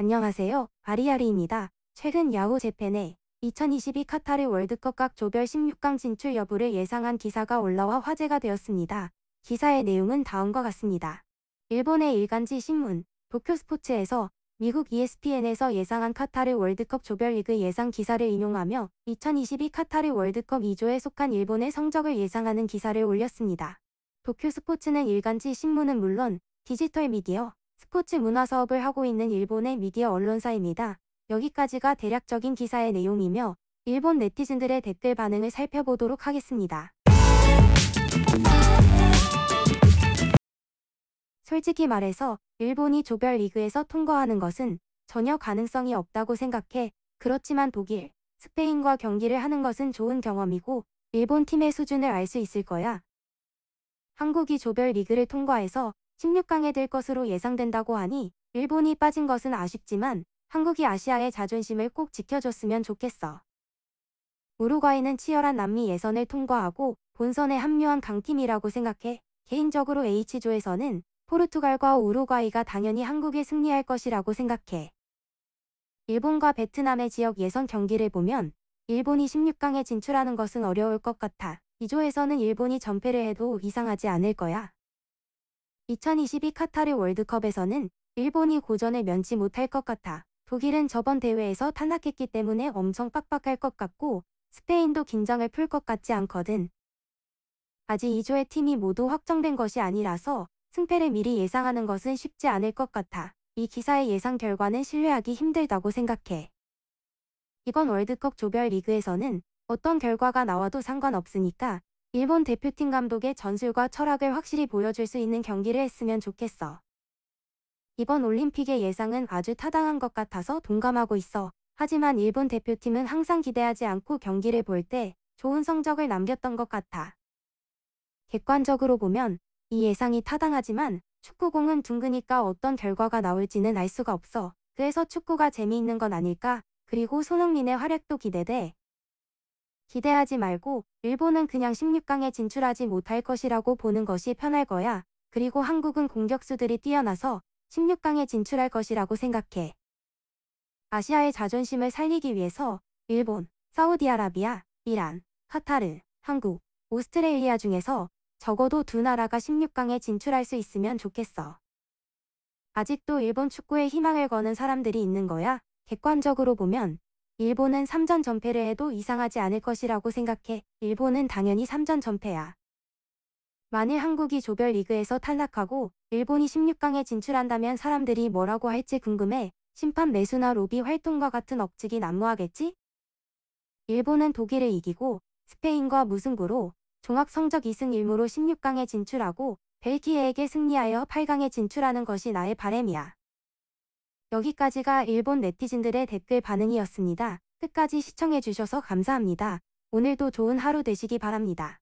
안녕하세요. 아리아리입니다. 최근 야후 재팬에 2022 카타르 월드컵 각 조별 16강 진출 여부를 예상한 기사가 올라와 화제가 되었습니다. 기사의 내용은 다음과 같습니다. 일본의 일간지 신문, 도쿄스포츠에서 미국 ESPN에서 예상한 카타르 월드컵 조별리그 예상 기사를 인용하며 2022 카타르 월드컵 2조에 속한 일본의 성적을 예상하는 기사를 올렸습니다. 도쿄스포츠는 일간지 신문은 물론 디지털 미디어, 스포츠 문화 사업을 하고 있는 일본의 미디어 언론사입니다. 여기까지가 대략적인 기사의 내용이며 일본 네티즌들의 댓글 반응을 살펴보도록 하겠습니다. 솔직히 말해서 일본이 조별리그에서 통과하는 것은 전혀 가능성이 없다고 생각해 그렇지만 독일, 스페인과 경기를 하는 것은 좋은 경험이고 일본 팀의 수준을 알 수 있을 거야. 한국이 조별리그를 통과해서 16강에 들 것으로 예상된다고 하니 일본이 빠진 것은 아쉽지만 한국이 아시아의 자존심을 꼭 지켜줬으면 좋겠어. 우루과이는 치열한 남미 예선을 통과하고 본선에 합류한 강팀이라고 생각해 개인적으로 H조에서는 포르투갈과 우루과이가 당연히 한국이 승리할 것이라고 생각해. 일본과 베트남의 지역 예선 경기를 보면 일본이 16강에 진출하는 것은 어려울 것 같아. 2조에서는 일본이 전패를 해도 이상하지 않을 거야. 2022 카타르 월드컵에서는 일본이 고전을 면치 못할 것 같아 독일은 저번 대회에서 탄락했기 때문에 엄청 빡빡할 것 같고 스페인도 긴장을 풀 것 같지 않거든. 아직 2조의 팀이 모두 확정된 것이 아니라서 승패를 미리 예상하는 것은 쉽지 않을 것 같아. 이 기사의 예상 결과는 신뢰하기 힘들다고 생각해. 이번 월드컵 조별 리그에서는 어떤 결과가 나와도 상관없으니까 일본 대표팀 감독의 전술과 철학을 확실히 보여줄 수 있는 경기를 했으면 좋겠어. 이번 올림픽의 예상은 아주 타당한 것 같아서 동감하고 있어. 하지만 일본 대표팀은 항상 기대하지 않고 경기를 볼 때 좋은 성적을 남겼던 것 같아. 객관적으로 보면 이 예상이 타당하지만 축구공은 둥그니까 어떤 결과가 나올지는 알 수가 없어. 그래서 축구가 재미있는 건 아닐까? 그리고 손흥민의 활약도 기대돼. 기대하지 말고 일본은 그냥 16강에 진출하지 못할 것이라고 보는 것이 편할 거야. 그리고 한국은 공격수들이 뛰어나서 16강에 진출할 것이라고 생각해. 아시아의 자존심을 살리기 위해서 일본, 사우디아라비아, 이란, 카타르, 한국, 오스트레일리아 중에서 적어도 두 나라가 16강에 진출할 수 있으면 좋겠어. 아직도 일본 축구에 희망을 거는 사람들이 있는 거야. 객관적으로 보면 일본은 3전 전패를 해도 이상하지 않을 것이라고 생각해. 일본은 당연히 3전 전패야. 만일 한국이 조별리그에서 탈락하고 일본이 16강에 진출한다면 사람들이 뭐라고 할지 궁금해. 심판 매수나 로비 활동과 같은 억측이 난무하겠지? 일본은 독일을 이기고 스페인과 무승부로 종합 성적 2승 1무로 16강에 진출하고 벨기에에게 승리하여 8강에 진출하는 것이 나의 바램이야. 여기까지가 일본 네티즌들의 댓글 반응이었습니다. 끝까지 시청해주셔서 감사합니다. 오늘도 좋은 하루 되시기 바랍니다.